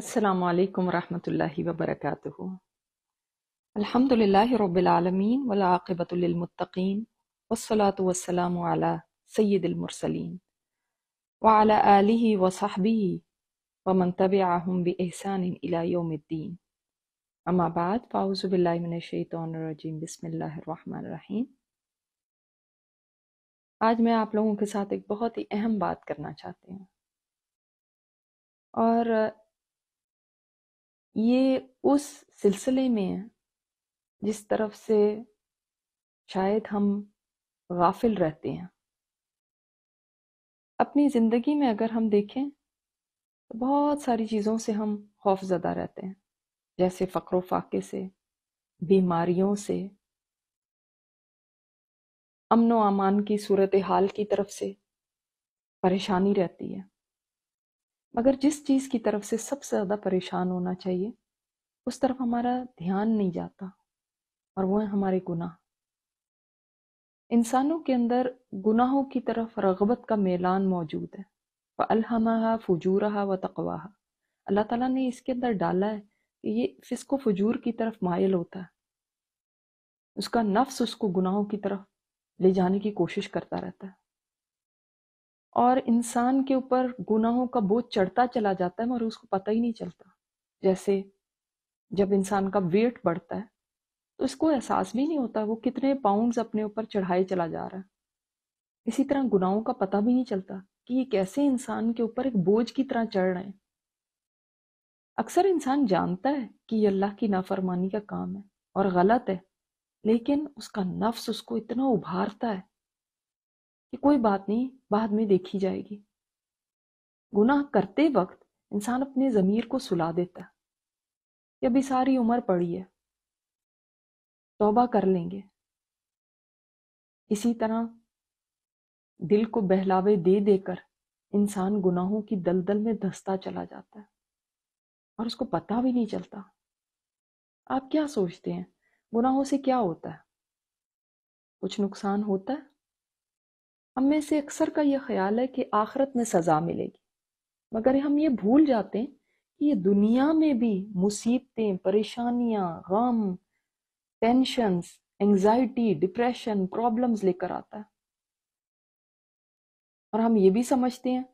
السلام عليكم ورحمة الله وبركاته الحمد لله رب العالمين والعاقبة للمتقين والصلاة والسلام على سيد المرسلين وعلى آله وصحبه ومن تبعهم بإحسان إلى يوم الدين أما بعد فأعوذ بالله من الشيطان الرجيم بسم الله الرحمن الرحيم آج میں آپ لوگوں کے ساتھ ایک بہت ہی اہم بات کرنا چاہتے ہیں اور ये उस सिलसिले में है जिस तरफ से शायद हम गाफिल रहते हैं अपनी ज़िंदगी में अगर हम देखें तो बहुत सारी चीज़ों से हम खौफ ज़दा रहते हैं जैसे फ़क्र फाके से बीमारियों से अमन व अमान की सूरत हाल की तरफ से परेशानी रहती है मगर जिस चीज़ की तरफ से सबसे ज़्यादा परेशान होना चाहिए उस तरफ हमारा ध्यान नहीं जाता और वो है हमारे गुनाह इंसानों के अंदर गुनाहों की तरफ रगबत का मेलान मौजूद है वह अलहमा फजूरहा व तकवा अल्लाह ताला ने इसके अंदर डाला है कि ये फिसको फजूर की तरफ मायल होता है उसका नफ्स उसको गुनाहों की तरफ ले जाने की कोशिश करता रहता है और इंसान के ऊपर गुनाहों का बोझ चढ़ता चला जाता है मगर उसको पता ही नहीं चलता जैसे जब इंसान का वेट बढ़ता है तो उसको एहसास भी नहीं होता वो कितने पाउंड्स अपने ऊपर चढ़ाए चला जा रहा है इसी तरह गुनाहों का पता भी नहीं चलता कि ये कैसे इंसान के ऊपर एक बोझ की तरह चढ़ रहे हैं अक्सर इंसान जानता है कि ये अल्लाह की नाफरमानी का काम है और गलत है लेकिन उसका नफ्स उसको इतना उभारता है कि कोई बात नहीं बाद में देखी जाएगी गुनाह करते वक्त इंसान अपने ज़मीर को सुला देता है कि अभी सारी उम्र पड़ी है तौबा कर लेंगे इसी तरह दिल को बहलावे दे देकर इंसान गुनाहों की दलदल में धसता चला जाता है और उसको पता भी नहीं चलता आप क्या सोचते हैं गुनाहों से क्या होता है कुछ नुकसान होता है हम में से अक्सर का यह ख्याल है कि आखरत में सज़ा मिलेगी मगर हम ये भूल जाते हैं कि ये दुनिया में भी मुसीबतें परेशानियां गम टेंशन एंजाइटी डिप्रेशन प्रॉब्लम्स लेकर आता है और हम ये भी समझते हैं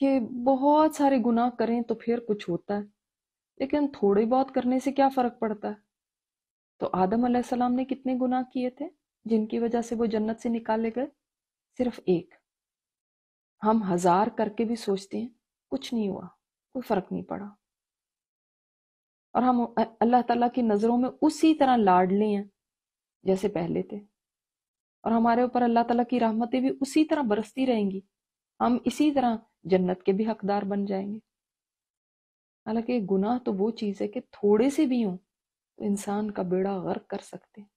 कि बहुत सारे गुनाह करें तो फिर कुछ होता है लेकिन थोड़े बहुत करने से क्या फ़र्क पड़ता है तो आदम सलाम ने कितने गुनाह किए थे जिनकी वजह से वो जन्नत से निकाले गए सिर्फ एक हम हजार करके भी सोचते हैं कुछ नहीं हुआ कोई फर्क नहीं पड़ा और हम अल्लाह ताला की नज़रों में उसी तरह लाडले हैं जैसे पहले थे और हमारे ऊपर अल्लाह ताला की रहमतें भी उसी तरह बरसती रहेंगी हम इसी तरह जन्नत के भी हकदार बन जाएंगे हालांकि गुनाह तो वो चीज़ है कि थोड़े से भी हों तो इंसान का बेड़ा गर्क कर सकते हैं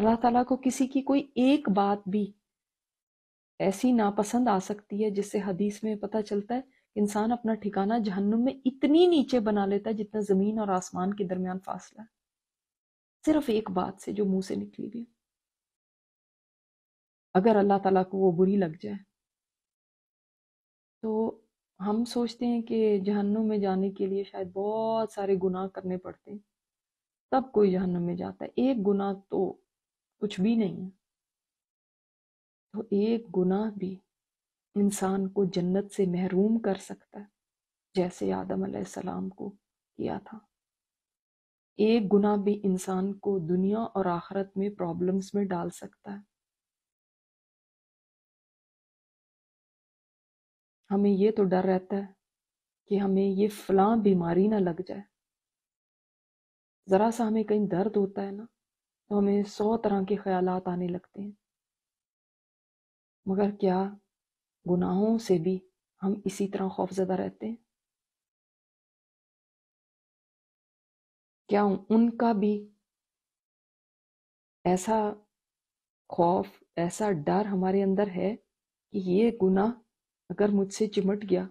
अल्लाह ताला को किसी की कोई एक बात भी ऐसी नापसंद आ सकती है जिससे हदीस में पता चलता है इंसान अपना ठिकाना जहन्नुम में इतनी नीचे बना लेता है जितना जमीन और आसमान के दरमियान फासला है सिर्फ एक बात से जो मुंह से निकली हुई अगर अल्लाह ताला को वो बुरी लग जाए तो हम सोचते हैं कि जहन्नुम में जाने के लिए शायद बहुत सारे गुनाह करने पड़ते हैं तब कोई जहन्नुम में जाता है एक गुनाह तो कुछ भी नहीं है तो एक गुनाह भी इंसान को जन्नत से महरूम कर सकता है जैसे आदम सलाम को किया था एक गुनाह भी इंसान को दुनिया और आखरत में प्रॉब्लम्स में डाल सकता है हमें ये तो डर रहता है कि हमें ये फलां बीमारी ना लग जाए ज़रा सा हमें कहीं दर्द होता है ना तो हमें सौ तरह के ख्याल आने लगते हैं मगर क्या गुनाहों से भी हम इसी तरह खौफजदा रहते हैं क्या उनका भी ऐसा खौफ ऐसा डर हमारे अंदर है कि ये गुनाह अगर मुझसे चिमट गया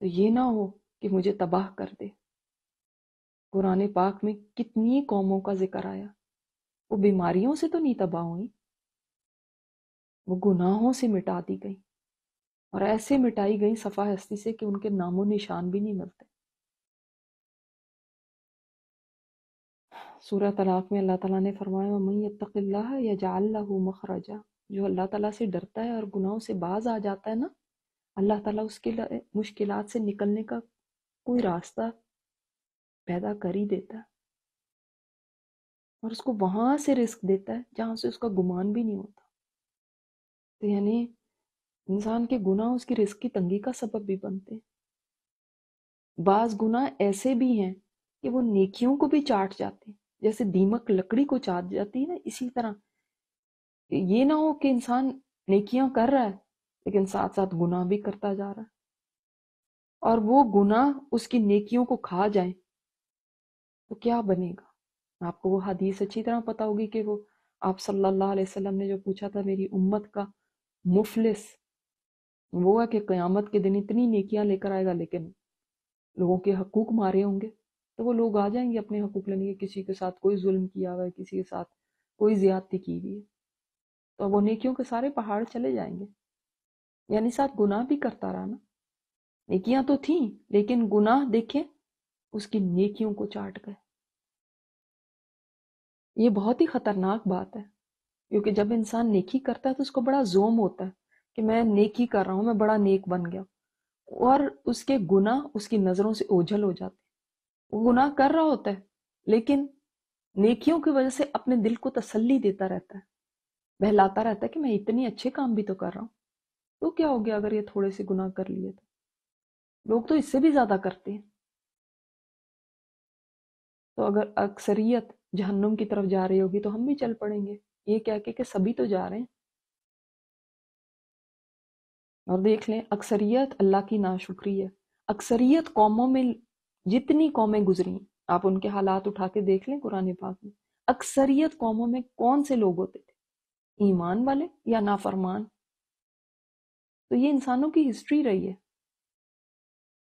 तो ये ना हो कि मुझे तबाह कर दे कुरान पाक में कितनी कौमों का जिक्र आया वो बीमारियों से तो नहीं तबाह हुई वो गुनाहों से मिटा दी गई और ऐसे मिटाई गई सफ़ा हस्ती से कि उनके नामों निशान भी नहीं मिलते सूर्य तलाक में अल्लाह ताला ने फरमाया मैं या जाल मखरजा जो अल्लाह ताला से डरता है और गुनाहों से बाज आ जाता है ना अल्लाह ताला उसके मुश्किलात से निकलने का कोई रास्ता पैदा कर ही देता है और उसको वहाँ से रिस्क देता है जहाँ से उसका गुमान भी नहीं होता तो यानी इंसान के गुना उसकी रिस्क की तंगी का सबब भी बनते हैं बाज गुना ऐसे भी हैं कि वो नेकियों को भी चाट जाते हैं जैसे दीमक लकड़ी को चाट जाती है ना इसी तरह ये ना हो कि इंसान नेकियां कर रहा है लेकिन साथ साथ गुना भी करता जा रहा है और वो गुना उसकी नेकियों को खा जाए तो क्या बनेगा आपको वो हदीस अच्छी तरह पता होगी कि वो आप सल्लल्लाहु अलैहि वसल्लम ने जो पूछा था मेरी उम्मत का मुफलिस वो है कि क़यामत के दिन इतनी नेकियां लेकर आएगा लेकिन लोगों के हकूक मारे होंगे तो वो लोग आ जाएंगे अपने हकूक लेने के किसी के साथ कोई जुल्म किया हुआ है किसी के साथ कोई ज़्यादती की हुई है तो वो नेकियों के सारे पहाड़ चले जाएंगे यानी साथ गुनाह भी करता रहा ना नेकियां तो थी लेकिन गुनाह देखें उसकी नेकियों को चाट गए ये बहुत ही खतरनाक बात है क्योंकि जब इंसान नेकी करता है तो उसको बड़ा जोम होता है कि मैं नेकी कर रहा हूँ मैं बड़ा नेक बन गया और उसके गुना उसकी नज़रों से ओझल हो जाते हैं वो गुनाह कर रहा होता है लेकिन नेकियों की वजह से अपने दिल को तसल्ली देता रहता है बहलाता रहता है कि मैं इतने अच्छे काम भी तो कर रहा हूँ तो क्या हो गया अगर ये थोड़े से गुनाह कर लिए तो लोग तो इससे भी ज़्यादा करते हैं तो अगर अक्सरियत जहन्नुम की तरफ जा रही होगी तो हम भी चल पड़ेंगे ये क्या के सभी तो जा रहे हैं और देख लें अक्सरियत अल्लाह की नाशुक्री है अक्सरियत कौमों में जितनी कौमें गुजरी आप उनके हालात उठा के देख लें कुरान पाक में अक्सरियत कौमों में कौन से लोग होते थे ईमान वाले या नाफरमान तो ये इंसानों की हिस्ट्री रही है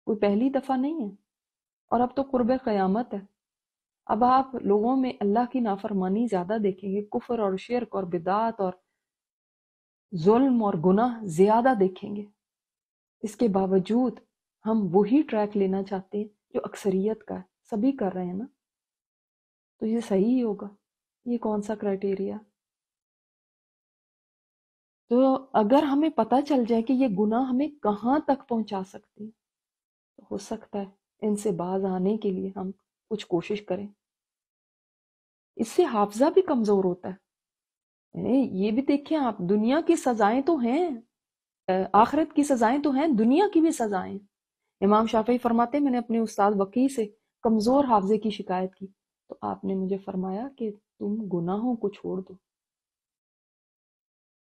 कोई पहली दफ़ा नहीं है और अब तो कुर्ब क़यामत है अब आप लोगों में अल्लाह की नाफरमानी ज्यादा देखेंगे कुफर और शिरक और बिदात और जुल्म और गुनाह ज्यादा देखेंगे इसके बावजूद हम वही ट्रैक लेना चाहते हैं जो अक्सरियत का है सभी कर रहे हैं ना तो ये सही ही होगा ये कौन सा क्राइटेरिया तो अगर हमें पता चल जाए कि ये गुनाह हमें कहाँ तक पहुंचा सकती है तो हो सकता है इनसे बाज आने के लिए हम कुछ कोशिश करें इससे हाफजा भी कमजोर होता है ये भी देखें आप दुनिया की सजाएं तो हैं आखिरत की सजाएं तो हैं दुनिया की भी सजाएं इमाम शाफी फरमाते मैंने अपने उस्ताद वकी से कमजोर हाफजे की शिकायत की तो आपने मुझे फरमाया कि तुम गुनाहों को छोड़ दो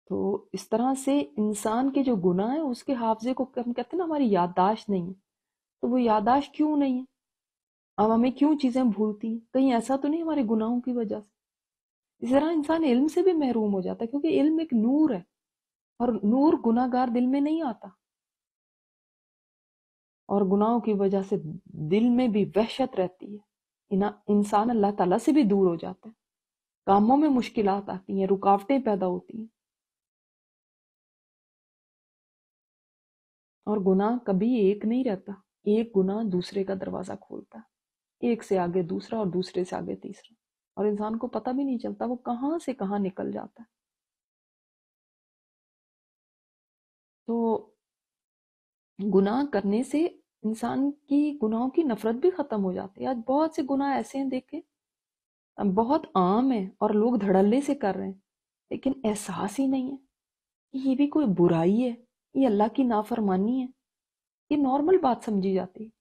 तो इस तरह से इंसान के जो गुनाह है उसके हाफजे को हम कहते हैं ना हमारी याददाश्त नहीं है तो वो याददाश्त क्यों नहीं है अब हमें क्यों चीज़ें भूलती कहीं ऐसा तो नहीं हमारे गुनाहों की वजह से इस तरह इंसान इल्म से भी महरूम हो जाता है क्योंकि इल्म एक नूर है और नूर गुनागार दिल में नहीं आता और गुनाहों की वजह से दिल में भी वहशत रहती है इंसान अल्लाह ताला से भी दूर हो जाता है कामों में मुश्किल आती हैं रुकावटें पैदा होती हैं और गुनाह कभी एक नहीं रहता एक गुनाह दूसरे का दरवाजा खोलता है एक से आगे दूसरा और दूसरे से आगे तीसरा और इंसान को पता भी नहीं चलता वो कहां से कहां निकल जाता है तो गुनाह करने से इंसान की गुनाहों की नफरत भी खत्म हो जाती है आज बहुत से गुनाह ऐसे हैं देखे बहुत आम है और लोग धड़ल्ले से कर रहे हैं लेकिन एहसास ही नहीं है कि ये भी कोई बुराई है ये अल्लाह की नाफरमानी है ये नॉर्मल बात समझी जाती है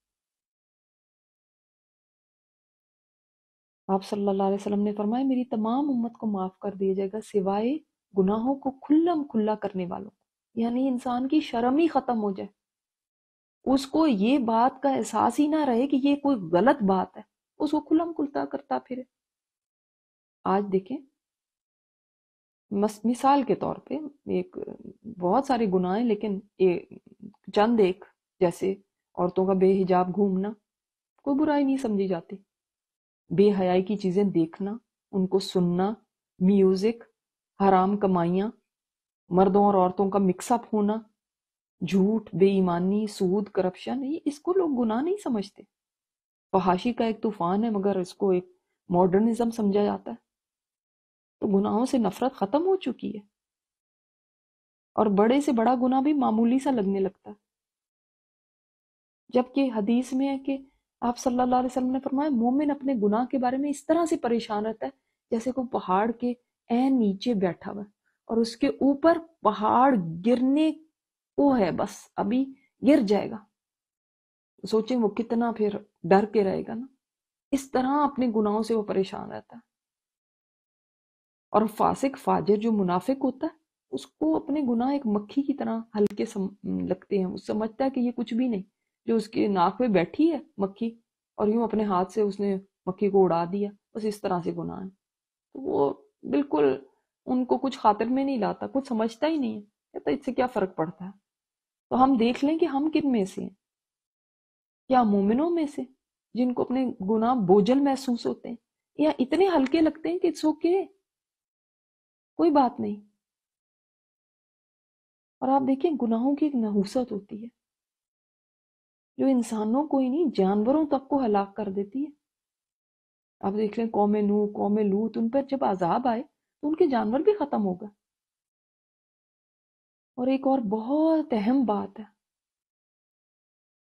आप सल्लल्लाहु अलैहि वसल्लम ने फरमाया मेरी तमाम उम्मत को माफ़ कर दिया जाएगा सिवाय गुनाहों को खुल्लम खुल्ला करने वालों को यानी इंसान की शर्म ही ख़त्म हो जाए उसको ये बात का एहसास ही ना रहे कि ये कोई गलत बात है उसको खुल्लम खुलता करता फिर आज देखें मिसाल के तौर पे एक बहुत सारे गुनाह हैं लेकिन एक चंद एक जैसे औरतों का बेहिजाब घूमना कोई बुराई नहीं समझी जाती बेहयाई की चीज़ें देखना उनको सुनना म्यूज़िक हराम कमाइयाँ मर्दों और औरतों का मिक्सअप होना झूठ बेईमानी सूद करप्शन ये इसको लोग गुनाह नहीं समझते फहाशी का एक तूफान है मगर इसको एक मॉडर्निज्म समझा जाता है तो गुनाहों से नफरत ख़त्म हो चुकी है और बड़े से बड़ा गुनाह भी मामूली सा लगने लगता है जबकि हदीस में है कि आप सल्लल्लाहु अलैहि वसल्लम ने फरमाया मोमिन अपने गुनाह के बारे में इस तरह से परेशान रहता है जैसे कोई पहाड़ के एन नीचे बैठा हुआ और उसके ऊपर पहाड़ गिरने को है बस अभी गिर जाएगा सोचें वो कितना फिर डर के रहेगा ना इस तरह अपने गुनाहों से वो परेशान रहता है और फासिक फाजिर जो मुनाफिक होता है उसको अपने गुनाह एक मक्खी की तरह हल्के लगते हैं वो समझता है कि ये कुछ भी नहीं जो उसकी नाक पे बैठी है मक्खी और यूं अपने हाथ से उसने मक्खी को उड़ा दिया बस इस तरह से गुनाह है तो वो बिल्कुल उनको कुछ खातिर में नहीं लाता कुछ समझता ही नहीं है कहता इससे क्या फर्क पड़ता है तो हम देख लें कि हम किन में से हैं क्या मोमिनों में से जिनको अपने गुनाह बोझल महसूस होते हैं या इतने हल्के लगते हैं कि इट्स ओके कोई बात नहीं और आप देखिए गुनाहों की एक नहूसत होती है जो इंसानों को ही नहीं जानवरों तक को हलाक कर देती है आप देख लें कौम नू कौम लूत उन पर जब आजाब आए तो उनके जानवर भी खत्म हो गए और एक और बहुत अहम बात है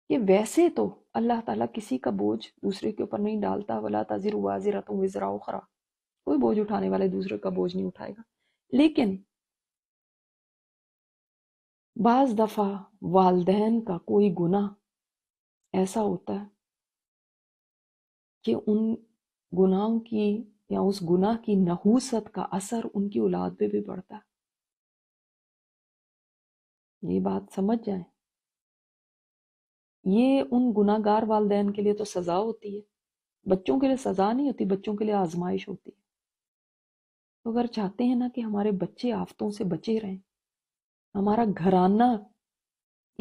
कि वैसे तो अल्लाह ताला किसी का बोझ दूसरे के ऊपर नहीं डालता वला ताजिर वाजिर तुम विजरा खरा कोई बोझ उठाने वाले दूसरे का बोझ नहीं उठाएगा लेकिन बाज दफा वालदेन का कोई गुना ऐसा होता है कि उन गुनाहों की या उस गुनाह की नहूसत का असर उनकी औलाद पे भी पड़ता है ये बात समझ जाए ये उन गुनागार वालदेन के लिए तो सजा होती है बच्चों के लिए सजा नहीं होती बच्चों के लिए आजमाइश होती है तो अगर चाहते हैं ना कि हमारे बच्चे आफतों से बचे रहें हमारा घराना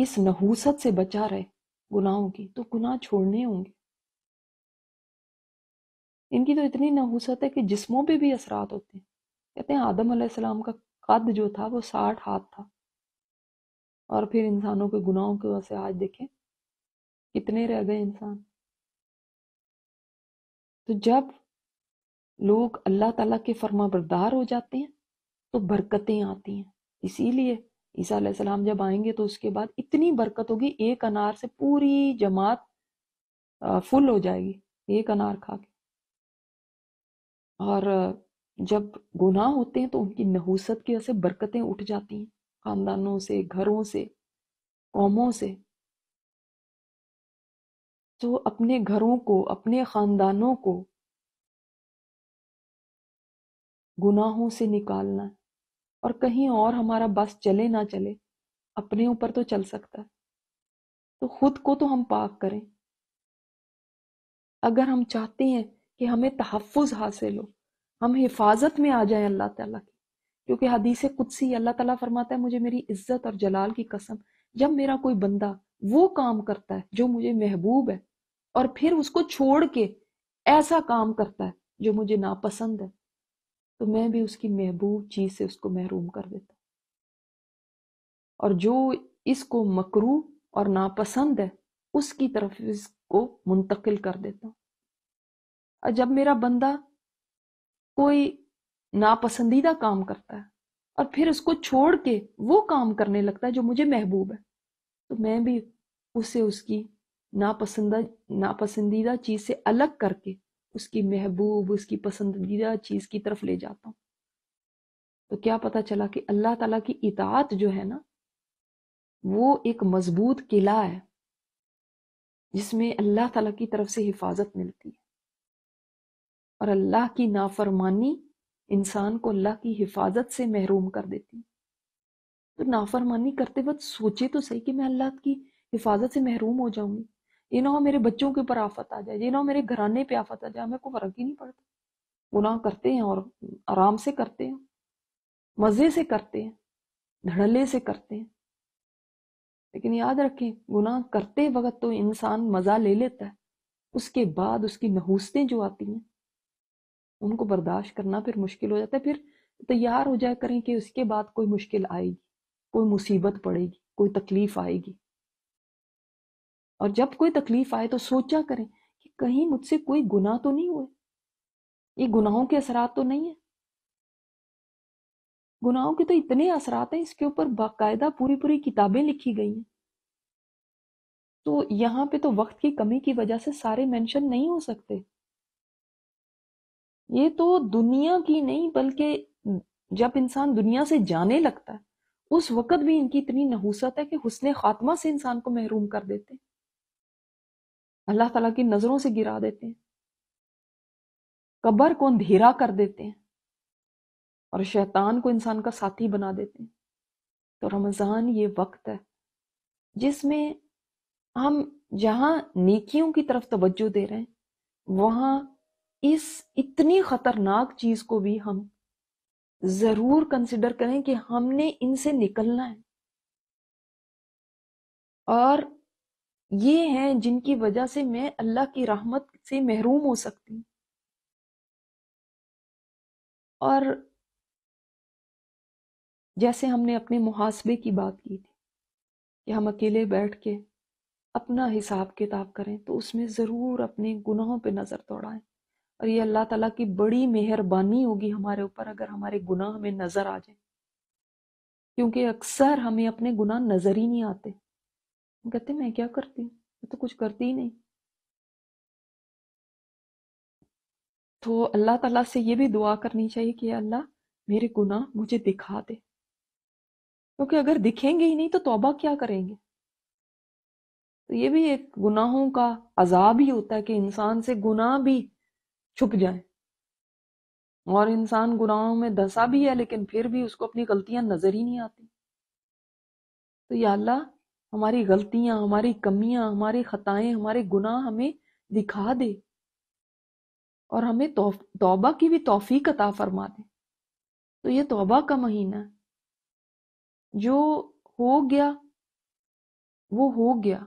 इस नहूसत से बचा रहे गुनाहों की तो गुनाह छोड़ने होंगे इनकी तो इतनी नहुसत है कि जिस्मों पे भी असरात होते हैं कहते हैं आदम सलाम का कद जो था वो साठ हाथ था और फिर इंसानों के गुनाहों की वजह से आज देखें कितने रह गए इंसान तो जब लोग अल्लाह ताला के फर्मा बरदार हो जाते हैं तो बरकतें आती हैं इसीलिए ईसा सलाम जब आएंगे तो उसके बाद इतनी बरकत होगी एक अनार से पूरी जमात फुल हो जाएगी एक अनार खा के और जब गुनाह होते हैं तो उनकी नहूसत की वजह से बरकतें उठ जाती हैं खानदानों से घरों से कौमों से तो अपने घरों को अपने खानदानों को गुनाहों से निकालना है और कहीं और हमारा बस चले ना चले अपने ऊपर तो चल सकता है तो खुद को तो हम पाक करें अगर हम चाहते हैं कि हमें तहफ़ हासिल हो हम हिफाजत में आ जाए अल्लाह ताला की क्योंकि हदीस कुदसी अल्लाह ताला फरमाता है मुझे मेरी इज्जत और जलाल की कसम जब मेरा कोई बंदा वो काम करता है जो मुझे महबूब है और फिर उसको छोड़ के ऐसा काम करता है जो मुझे नापसंद है तो मैं भी उसकी महबूब चीज़ से उसको महरूम कर देता और जो इसको मकरू और नापसंद है उसकी तरफ इसको मुंतकिल कर देता और जब मेरा बंदा कोई नापसंदीदा काम करता है और फिर उसको छोड़ के वो काम करने लगता है जो मुझे महबूब है तो मैं भी उसे उसकी नापसंदा नापसंदीदा चीज़ से अलग करके उसकी महबूब उसकी पसंदीदा चीज़ की तरफ ले जाता हूँ तो क्या पता चला कि अल्लाह ताला की इतात जो है ना वो एक मजबूत किला है जिसमें अल्लाह ताला की तरफ से हिफाजत मिलती है और अल्लाह की नाफरमानी इंसान को अल्लाह की हिफाजत से महरूम कर देती तो नाफरमानी करते वक्त सोचे तो सही कि मैं अल्लाह की हिफाजत से महरूम हो जाऊंगी ये ना मेरे बच्चों के ऊपर आफत आ जाए ये ना मेरे घराने पे आफत आ जाए हमें को फर्क ही नहीं पड़ता गुनाह करते हैं और आराम से करते हैं मज़े से करते हैं धड़ल्ले से करते हैं लेकिन याद रखें गुनाह करते वक्त तो इंसान मज़ा ले लेता है उसके बाद उसकी नहूसतें जो आती हैं उनको बर्दाश्त करना फिर मुश्किल हो जाता है फिर तैयार हो जाए करें कि उसके बाद कोई मुश्किल आएगी कोई मुसीबत पड़ेगी कोई तकलीफ आएगी और जब कोई तकलीफ आए तो सोचा करें कि कहीं मुझसे कोई गुनाह तो नहीं हुए ये गुनाहों के असरात तो नहीं है गुनाहों के तो इतने असरात हैं इसके ऊपर बाकायदा पूरी पूरी किताबें लिखी गई हैं तो यहाँ पे तो वक्त की कमी की वजह से सारे मेंशन नहीं हो सकते ये तो दुनिया की नहीं बल्कि जब इंसान दुनिया से जाने लगता है उस वक्त भी इनकी इतनी नहूसत है कि हुसन खात्मा से इंसान को महरूम कर देते हैं अल्लाह ताला की नज़रों से गिरा देते हैं कब्र को अंधेरा कर देते हैं और शैतान को इंसान का साथी बना देते हैं तो रमज़ान ये वक्त है जिसमें हम जहां नेकियों की तरफ तवज्जो दे रहे हैं वहां इस इतनी ख़तरनाक चीज़ को भी हम ज़रूर कंसिडर करें कि हमने इनसे निकलना है और ये हैं जिनकी वजह से मैं अल्लाह की रहमत से महरूम हो सकती हूँ और जैसे हमने अपने मुहासबे की बात की थी कि हम अकेले बैठ के अपना हिसाब किताब करें तो उसमें ज़रूर अपने गुनाहों पे नज़र दौड़ाएं और ये अल्लाह ताला की बड़ी मेहरबानी होगी हमारे ऊपर अगर हमारे गुनाह हमें नज़र आ जाए क्योंकि अक्सर हमें अपने गुनाह नज़र ही नहीं आते कहते मैं क्या करती मैं तो कुछ करती ही नहीं तो अल्लाह ताला से ये भी दुआ करनी चाहिए कि अल्लाह मेरे गुनाह मुझे दिखा दे क्योंकि अगर दिखेंगे ही नहीं तो तौबा क्या करेंगे तो ये भी एक गुनाहों का अजाब ही होता है कि इंसान से गुनाह भी छुप जाए और इंसान गुनाहों में दसा भी है लेकिन फिर भी उसको अपनी गलतियां नजर ही नहीं आती तो या अल्लाह हमारी गलतियां हमारी कमियां हमारी खताएं हमारे गुनाह हमें दिखा दे और हमें तोबा की भी तौफीक अता फरमा दे तो ये तोबा का महीना है जो हो गया वो हो गया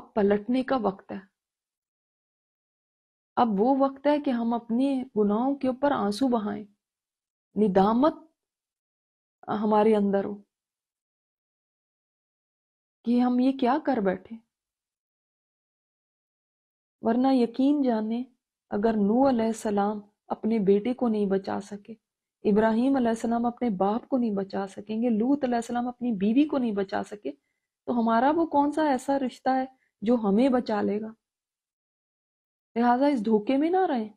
अब पलटने का वक्त है अब वो वक्त है कि हम अपने गुनाहों के ऊपर आंसू बहाएं निदामत हमारे अंदर हो कि हम ये क्या कर बैठे वरना यकीन जाने अगर नू सलाम अपने बेटे को नहीं बचा सके इब्राहिम सलाम अपने बाप को नहीं बचा सकेंगे लूत सलाम अपनी बीवी को नहीं बचा सके तो हमारा वो कौन सा ऐसा रिश्ता है जो हमें बचा लेगा लिहाजा इस धोखे में ना रहें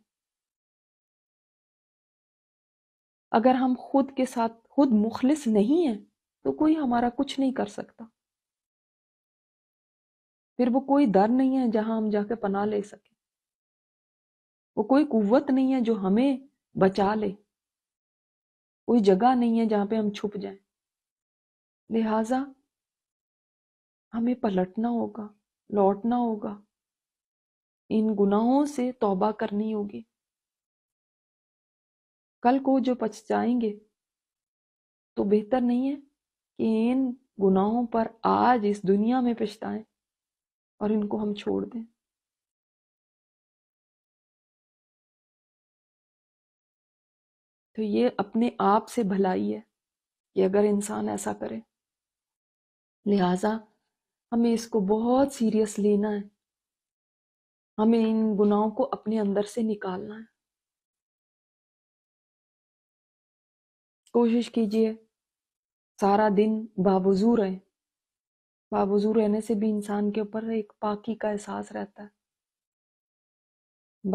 अगर हम खुद के साथ खुद मुखलिस नहीं है तो कोई हमारा कुछ नहीं कर सकता फिर वो कोई दर नहीं है जहां हम जाके पना ले सके वो कोई कुवत नहीं है जो हमें बचा ले कोई जगह नहीं है जहां पे हम छुप जाएं लिहाजा हमें पलटना होगा लौटना होगा इन गुनाहों से तौबा करनी होगी कल को जो पछताएंगे तो बेहतर नहीं है कि इन गुनाहों पर आज इस दुनिया में पछताएं और इनको हम छोड़ दें तो ये अपने आप से भलाई है कि अगर इंसान ऐसा करे लिहाजा हमें इसको बहुत सीरियस लेना है हमें इन गुनाहों को अपने अंदर से निकालना है कोशिश कीजिए सारा दिन बावजू रहें बावजू रहने से भी इंसान के ऊपर एक पाकी का एहसास रहता है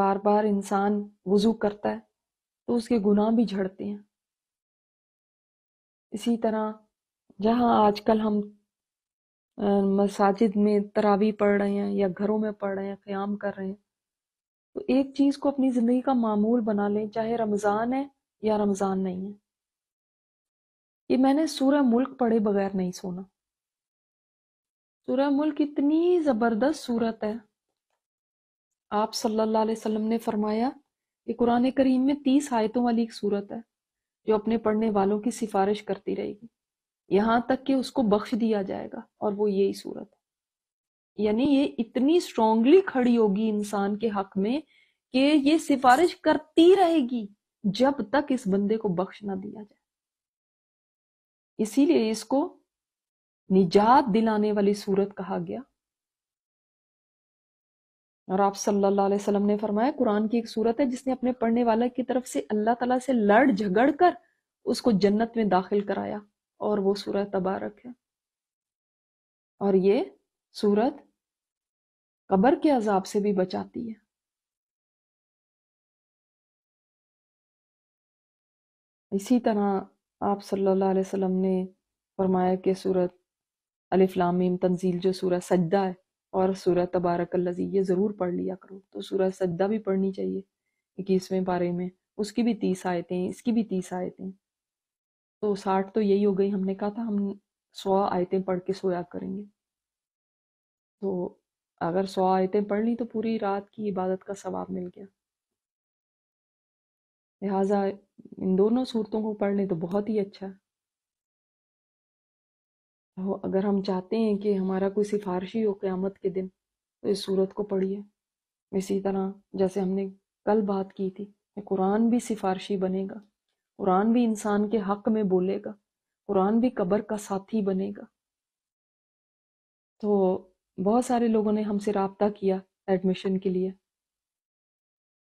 बार बार इंसान वजू करता है तो उसके गुनाह भी झड़ते हैं इसी तरह जहाँ आजकल हम मसाजिद में तरावी पढ़ रहे हैं या घरों में पढ़ रहे हैं क़्याम कर रहे हैं तो एक चीज़ को अपनी ज़िंदगी का मामूल बना लें चाहे रमज़ान है या रमज़ान नहीं है ये मैंने सूर्य मुल्क पढ़े बगैर नहीं सोना सूरह मुल्क इतनी ज़बरदस्त सूरत है आप सल्लल्लाहु अलैहि वसल्लम ने फरमाया कि कुरान करीम में तीस आयतों वाली एक सूरत है जो अपने पढ़ने वालों की सिफारिश करती रहेगी यहाँ तक कि उसको बख्श दिया जाएगा और वो यही सूरत यानी ये इतनी स्ट्रोंगली खड़ी होगी इंसान के हक में कि ये सिफारिश करती रहेगी जब तक इस बंदे को बख्श ना दिया जाए इसीलिए इसको निजात दिलाने वाली सूरत कहा गया और आप सल्लल्लाहु अलैहि वसल्लम ने फरमाया कुरान की एक सूरत है जिसने अपने पढ़ने वाले की तरफ से अल्लाह ताला से लड़ झगड़ कर उसको जन्नत में दाखिल कराया और वो सूरत तबारक है और ये सूरत कब्र के अजाब से भी बचाती है इसी तरह आप सल्लल्लाहु अलैहि वसल्लम ने फरमाया कि सूरत अलिफ्लामीम तंजील जो सूरह सजदा है और सूरह तबारक लजी ये ज़रूर पढ़ लिया करो तो सूरह सजदा भी पढ़नी चाहिए इक्कीसवें बारे में उसकी भी तीस आयतें इसकी भी तीस आयतें तो साठ तो यही हो गई हमने कहा था हम सौ आयतें पढ़ के सोया करेंगे तो अगर सौ आयतें पढ़ ली तो पूरी रात की इबादत का सवाब मिल गया लिहाजा इन दोनों सूरतों को पढ़ने तो बहुत ही अच्छा है तो अगर हम चाहते हैं कि हमारा कोई सिफारशी हो क़्यामत के दिन तो इस सूरत को पढ़िए इसी तरह जैसे हमने कल बात की थी कि कुरान भी सिफारशी बनेगा कुरान भी इंसान के हक में बोलेगा कुरान भी कब्र का साथी बनेगा तो बहुत सारे लोगों ने हमसे रबता किया एडमिशन के लिए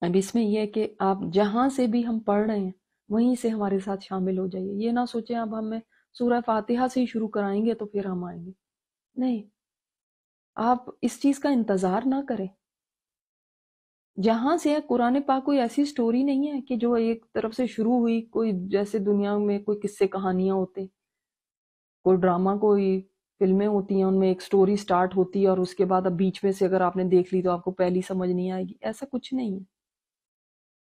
अब इसमें यह है कि आप जहाँ से भी हम पढ़ रहे हैं वहीं से हमारे साथ शामिल हो जाइए ये ना सोचें अब हमें सूर्य फातिहा से ही शुरू कराएंगे तो फिर हम आएंगे नहीं आप इस चीज का इंतजार ना करें जहां से कुरान पाक कोई ऐसी स्टोरी नहीं है कि जो एक तरफ से शुरू हुई कोई जैसे दुनिया में कोई किस्से कहानियां होते कोई ड्रामा कोई फिल्में होती हैं उनमें एक स्टोरी स्टार्ट होती है और उसके बाद अब बीच में से अगर आपने देख ली तो आपको पहली समझ नहीं आएगी ऐसा कुछ नहीं है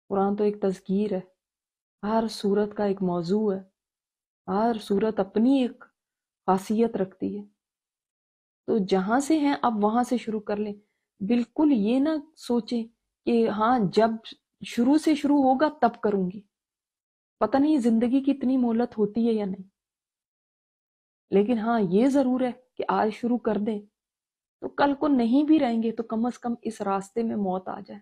कुरान तो एक तस्गीर है हर सूरत का एक मौजू है हर सूरत अपनी एक खासियत रखती है तो जहाँ से हैं आप वहाँ से शुरू कर लें बिल्कुल ये ना सोचें कि हाँ जब शुरू से शुरू होगा तब करूँगी पता नहीं जिंदगी की इतनी मोहलत होती है या नहीं लेकिन हाँ ये ज़रूर है कि आज शुरू कर दें तो कल को नहीं भी रहेंगे तो कम अज़ कम इस रास्ते में मौत आ जाए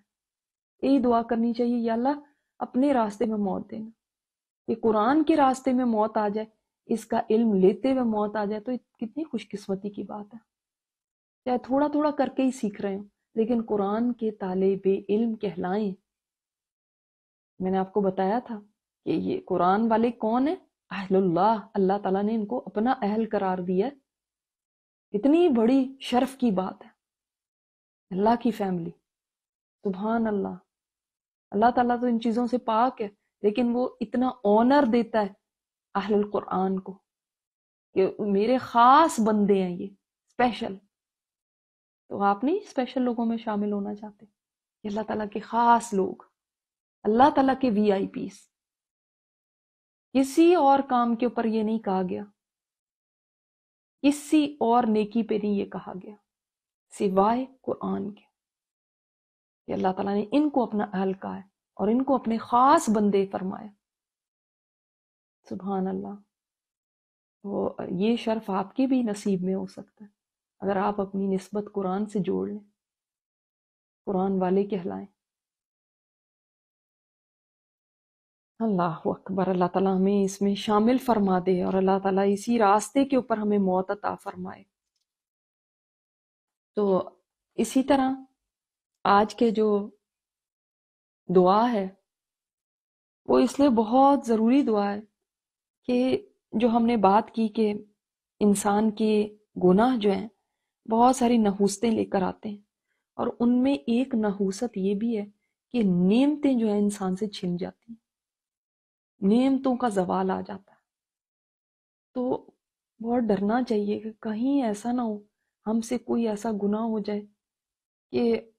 यही दुआ करनी चाहिए या अल्लाह अपने रास्ते में मौत देना कि कुरान के रास्ते में मौत आ जाए इसका इल्म लेते हुए मौत आ जाए तो कितनी खुशकिस्मती की बात है चाहे थोड़ा थोड़ा करके ही सीख रहे हो लेकिन कुरान के बे इल्म कहलाएं मैंने आपको बताया था कि ये कुरान वाले कौन है अहलुल्लाह अल्लाह ताला ने इनको अपना अहल करार दिया इतनी बड़ी शर्फ की बात है अल्लाह की फैमिली सुबहान अल्लाह अल्लाह ताला तो इन चीज़ों से पाक है लेकिन वो इतना ऑनर देता है अहल कुरान को कि मेरे खास बंदे हैं ये स्पेशल तो आप नहीं स्पेशल लोगों में शामिल होना चाहते अल्लाह ताला के खास लोग अल्लाह ताला के पी किसी और काम के ऊपर ये नहीं कहा गया किसी और नेकी पे नहीं ये कहा गया सिवाय कुरान के अल्लाह ताला ने इनको अपना अहल कहा है और इनको अपने खास बंदे फरमाए सुबहान अल्लाह वो ये शर्फ आपके भी नसीब में हो सकता है अगर आप अपनी नस्बत कुरान से जोड़ लें कुरान वाले कहलाएं अल्लाह अकबर अल्लाह ताला हमें इसमें शामिल फरमा दे और अल्लाह ताला इसी रास्ते के ऊपर हमें मौत अता फरमाए तो इसी तरह आज के जो दुआ है वो इसलिए बहुत ज़रूरी दुआ है कि जो हमने बात की कि इंसान के गुनाह जो हैं बहुत सारी नहूसतें लेकर आते हैं और उनमें एक नहूसत ये भी है कि नियमतें जो है इंसान से छिन जाती हैं नियमतों का जवाल आ जाता है तो बहुत डरना चाहिए कि कहीं ऐसा ना हो हमसे कोई ऐसा गुनाह हो जाए कि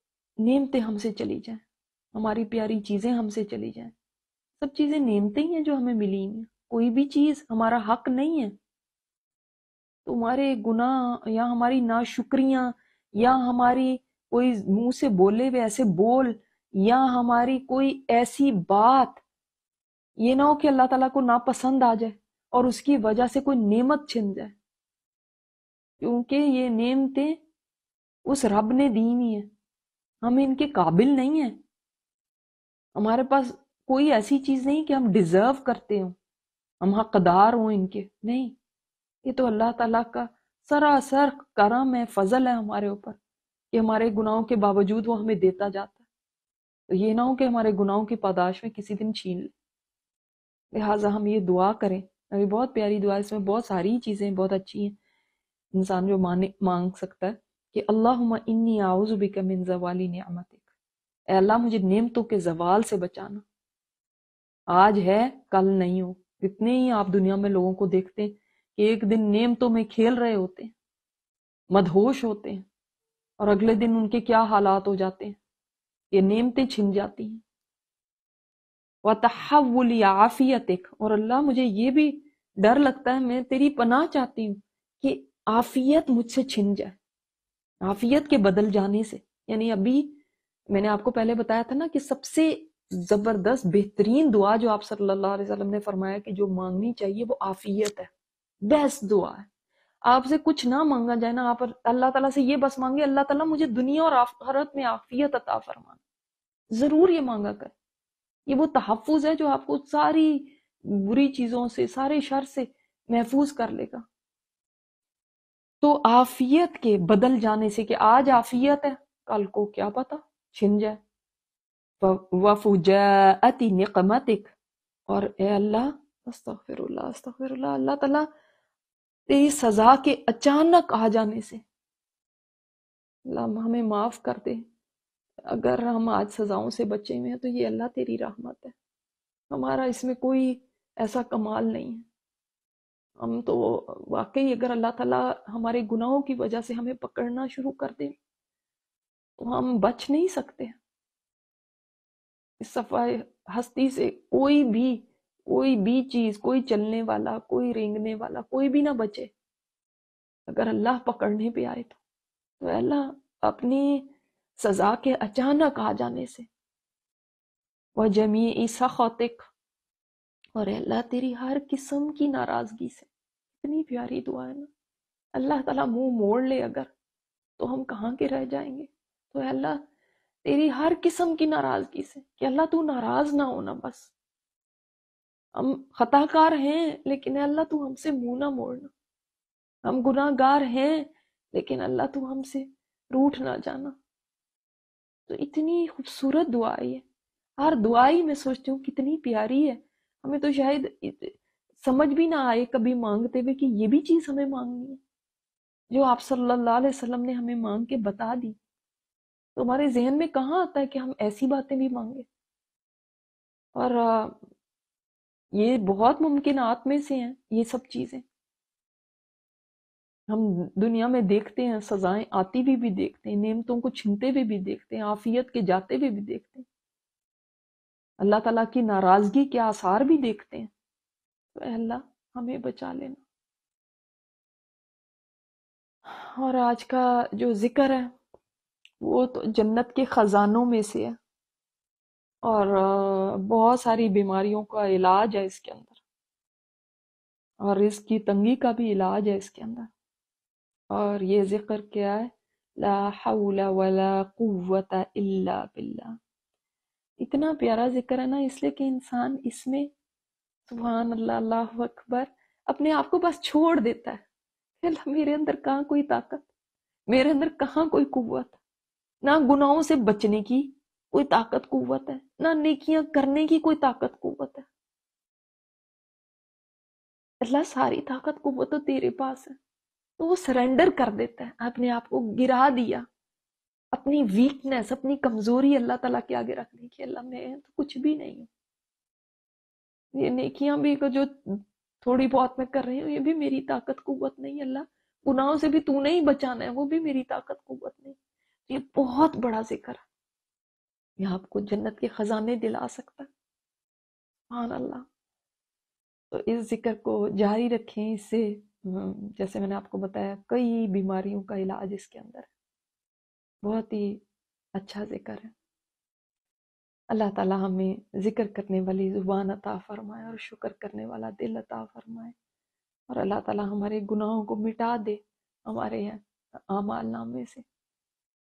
नियमतें हमसे चली जाए हमारी प्यारी चीज़ें हमसे चली जाएं सब चीज़ें नेमते ही हैं जो हमें मिली हैं कोई भी चीज़ हमारा हक नहीं है तुम्हारे गुनाह या हमारी ना शुक्रिया या हमारी कोई मुंह से बोले हुए ऐसे बोल या हमारी कोई ऐसी बात ये ना हो कि अल्लाह ताला को नापसंद आ जाए और उसकी वजह से कोई नेमत छिन जाए क्योंकि ये नेमतें उस रब ने दी हुई है हम इनके काबिल नहीं है हमारे पास कोई ऐसी चीज नहीं कि हम डिजर्व करते हों हम हकदार हों इनके नहीं ये तो अल्लाह ताला का सरासर करम है फजल है हमारे ऊपर कि हमारे गुनाहों के बावजूद वो हमें देता जाता है तो ये ना हो कि हमारे गुनाहों की पादाश में किसी दिन छीन ले लिहाजा हम ये दुआ करें अभी बहुत प्यारी दुआ इसमें बहुत सारी चीज़ें बहुत अच्छी हैं इंसान जो माने मांग सकता है कि अल्लाह इन्नी आउज़ बिका मिन जवाली नियामत अल्लाह मुझे नियमतों के जवाल से बचाना आज है कल नहीं हो कितने ही आप दुनिया में लोगों को देखते हैं कि एक दिन नियमतों में खेल रहे होते हैं मदहोश होते हैं और अगले दिन उनके क्या हालात हो जाते हैं ये नियमतें छिन जाती हैं व तहवल आफियत और अल्लाह मुझे ये भी डर लगता है मैं तेरी पनाह चाहती हूँ कि आफियत मुझसे छिन जाए आफियत के बदल जाने से यानी अभी मैंने आपको पहले बताया था ना कि सबसे जबरदस्त बेहतरीन दुआ जो आप सल्लल्लाहु अलैहि वसल्लम ने फरमाया कि जो मांगनी चाहिए वो आफियत है बेस्ट दुआ है आपसे कुछ ना मांगा जाए ना आप अल्लाह ताला से ये बस मांगे अल्लाह ताला मुझे दुनिया और आखरत में आफियत अता फरमाना जरूर ये मांगा कर ये वो तहफुज है जो आपको सारी बुरी चीजों से सारे शर से महफूज कर लेगा तो आफियत के बदल जाने से कि आज आफियत है कल को क्या पता छिन जाए वफुजाअति निकमतिक और ए अल्लाह अस्तफिर अल्लाह तला तेरी सजा के अचानक आ जाने से अल्लाह हमें माफ कर दे अगर हम आज सजाओं से बचे हुए हैं तो ये अल्लाह तेरी रहमत है हमारा इसमें कोई ऐसा कमाल नहीं है हम तो वाकई अगर अल्लाह ताला हमारे गुनाहों की वजह से हमें पकड़ना शुरू कर दे तो हम बच नहीं सकते इस सफाई हस्ती से कोई भी कोई भी चीज कोई चलने वाला कोई रेंगने वाला कोई भी ना बचे अगर अल्लाह पकड़ने पे आए तो, तो अल्लाह अपनी सजा के अचानक आ जाने से वह जमी ईसा खौतिक और अल्लाह तेरी हर किस्म की नाराजगी से इतनी प्यारी दुआ है ना अल्लाह ताला मुंह मोड़ ले अगर तो हम कहाँ के रह जाएंगे तो अल्लाह तेरी हर किस्म की नाराजगी से कि अल्लाह तू नाराज ना होना बस हम खताकार हैं लेकिन अल्लाह तू हमसे मुंह ना मोड़ना हम गुनाहगार हैं लेकिन अल्लाह तू हमसे रूठ ना जाना तो इतनी खूबसूरत दुआ है हर दुआ ही मैं सोचती हूँ कितनी प्यारी है हमें तो शायद समझ भी ना आए कभी मांगते हुए कि ये भी चीज़ हमें मांगनी है जो आप सल्लल्लाहु अलैहि वसल्लम ने हमें मांग के बता दी तो हमारे जहन में कहाँ आता है कि हम ऐसी बातें भी मांगे और ये बहुत मुमकिन में से हैं ये सब चीज़ें हम दुनिया में देखते हैं सजाएं आती हुई भी, भी देखते हैं नेमतों को छीनते हुए भी, भी देखते हैं आफियत के जाते हुए भी, भी देखते हैं अल्लाह ताला की नाराज़गी के आसार भी देखते हैं तो अल्लाह हमें बचा लेना और आज का जो जिक्र है वो तो जन्नत के ख़ज़ानों में से है और बहुत सारी बीमारियों का इलाज है इसके अंदर और इसकी तंगी का भी इलाज है इसके अंदर और ये जिक्र क्या है ला हौला वला कुव्वता इल्ला बिल्ला इतना प्यारा जिक्र है ना इसलिए कि इंसान इसमें सुबहान अल्लाह अल्लाह अकबर अपने आप को बस छोड़ देता है मेरे अंदर कहाँ कोई ताकत मेरे अंदर कहाँ कोई कुत ना गुनाहों से बचने की कोई ताकत कुवत है ना नेकियां करने की कोई ताकत कुवत है अल्लाह सारी ताकत कुवत तो तेरे पास है तो वो सरेंडर कर देता है अपने आप को गिरा दिया अपनी वीकनेस अपनी कमजोरी अल्लाह तला के आगे रखने की अल्लाह मैं तो कुछ भी नहीं हूं ये नेकियां भी जो थोड़ी बहुत मैं कर रही हूँ ये भी मेरी ताकत कुवत नहीं अल्लाह गुनाहों से भी तू नहीं बचाना है वो भी मेरी ताकत कुवत नहीं ये बहुत बड़ा जिक्र है यह आपको जन्नत के खजाने दिला सकता है अल्लाह तो इस जिक्र को जारी रखें इससे जैसे मैंने आपको बताया कई बीमारियों का इलाज इसके अंदर है बहुत ही अच्छा जिक्र है अल्लाह ताला हमें जिक्र करने वाली ज़ुबान अता फरमाए और शुक्र करने वाला दिल अता फरमाए और अल्लाह ताला हमारे गुनाहों को मिटा दे हमारे आमाल नामे से